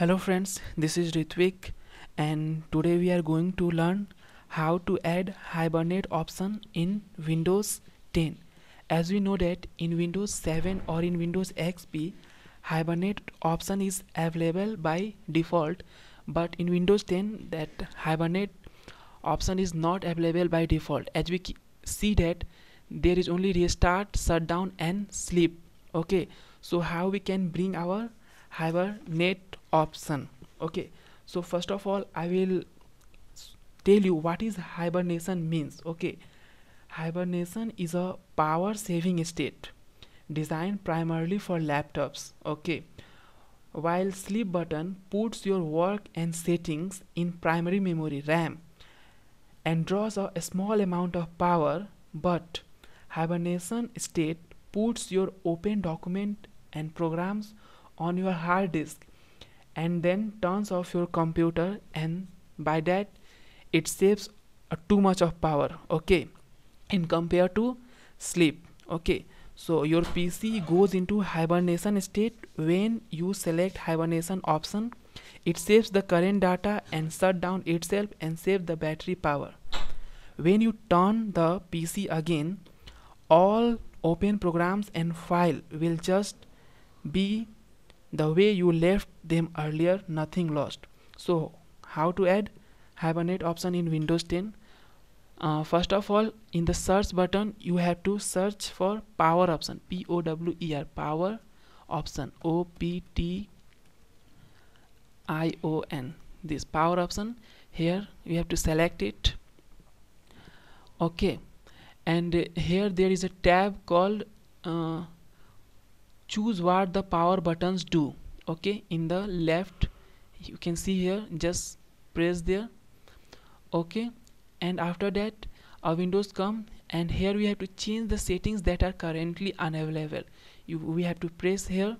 hello friends this is Ritwik and today we are going to learn how to add hibernate option in Windows 10 as we know that in Windows 7 or in Windows XP hibernate option is available by default but in Windows 10 that hibernate option is not available by default as we see that there is only restart shutdown and sleep okay so how we can bring our hibernate option okay so first of all i will tell you what is hibernation means okay hibernation is a power saving state designed primarily for laptops okay while sleep button puts your work and settings in primary memory ram and draws a small amount of power but hibernation state puts your open document and programs on your hard disk and then turns off your computer and by that it saves uh, too much of power okay in compare to sleep okay so your pc goes into hibernation state when you select hibernation option it saves the current data and shut down itself and save the battery power when you turn the pc again all open programs and file will just be the way you left them earlier nothing lost so how to add hibernate option in windows 10 uh, first of all in the search button you have to search for power option p o w e r power option o p t i o n this power option here you have to select it okay and uh, here there is a tab called uh, choose what the power buttons do okay in the left you can see here just press there okay and after that our windows come and here we have to change the settings that are currently unavailable you, we have to press here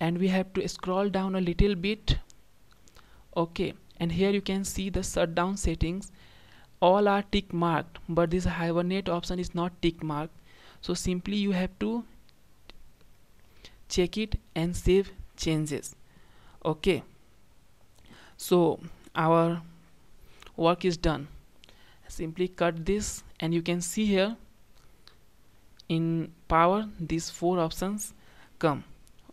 and we have to scroll down a little bit okay and here you can see the shutdown settings all are tick marked but this hibernate option is not tick marked so simply you have to check it and save changes okay so our work is done simply cut this and you can see here in power these four options come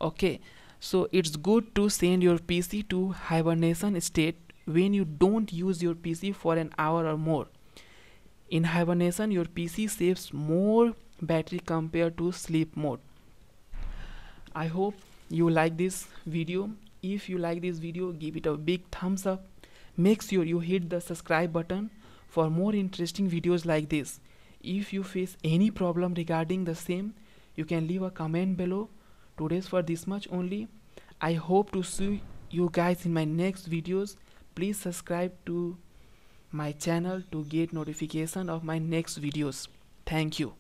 okay so it's good to send your pc to hibernation state when you don't use your pc for an hour or more in hibernation your pc saves more battery compared to sleep mode I hope you like this video. If you like this video, give it a big thumbs up. Make sure you hit the subscribe button for more interesting videos like this. If you face any problem regarding the same, you can leave a comment below. Today's for this much only. I hope to see you guys in my next videos. Please subscribe to my channel to get notification of my next videos. Thank you.